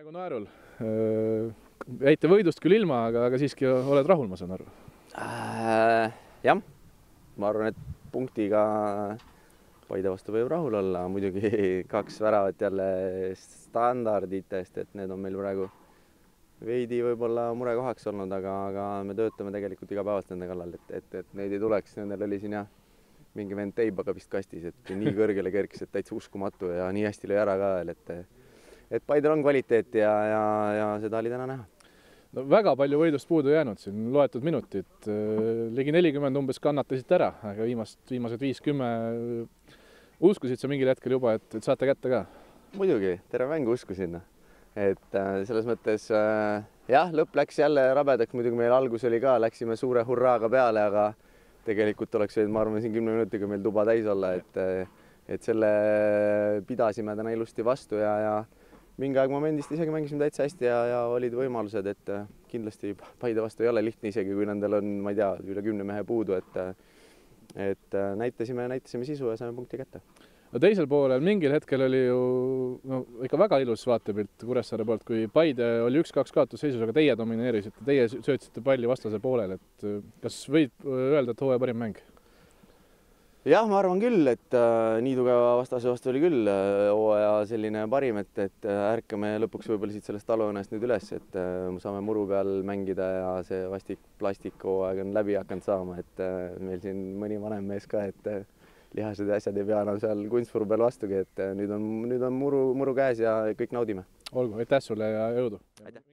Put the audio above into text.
praegu naerul. jäite võidust küll ilma, aga, aga siiski oled rahul, ma saan aru äh,? jah, ma arvan, et punktiga Paide vastu võib rahul olla, muidugi kaks väravat jälle standarditest, et need on meil praegu veidi võib-olla murekohaks olnud, aga, aga me töötame tegelikult igapäevaselt nende kallal, et, et, et neid ei tuleks, nendel oli siin jah, mingi vend teibaga vist kastis, et nii kõrgele kerkis, et täitsa uskumatu ja nii hästi lõi ära ka veel, et et Paidel on kvaliteeti ja, ja, ja seda oli täna näha. no väga palju võidust puudu jäänud siin, loetud minutid, äh, ligi nelikümmend umbes kannatasite ära, aga viimast, viimased viis-kümme uskusid sa mingil hetkel juba, et, et saate kätte ka? muidugi, terve mängu uskusin, et äh, selles mõttes äh, jah, lõpp läks jälle rabedaks, muidugi meil algus oli ka, läksime suure hurraaga peale, aga tegelikult oleks võinud, ma arvan, siin kümne minutiga meil tuba täis olla, et äh, et selle pidasime täna ilusti vastu ja, ja mingi aeg momendist isegi mängisime täitsa hästi ja, ja olid võimalused, et äh, kindlasti Paide vastu ei ole lihtne, isegi kui nendel on, ma ei tea, üle kümne mehe puudu, et äh, et äh, näitasime, näitasime sisu ja saime punkti kätte. no teisel poolel mingil hetkel oli ju no ikka väga ilus vaatepilt Kuressaare poolt, kui Paide oli üks-kaks kaotusseisus, aga teie domineerisite, teie söötsite palli vastase poolele, et kas võib öelda, et hooaja parim mäng? jah, ma arvan küll, et äh, nii tugeva vastase vastu oli küll äh, hooaja äh, selline parim, et, et äh, ärkame lõpuks võib-olla siit sellest taluõnnest nüüd üles, et äh, saame muru peal mängida ja see vastik plastikhooaeg on läbi hakanud saama, et äh, meil siin mõni vanem mees ka, et äh, lihased ja asjad ei pea enam seal kunstmuru peal vastugi, et äh, nüüd on, nüüd on muru, muru käes ja kõik naudime. olgu, aitäh sulle ja jõudu! aitäh!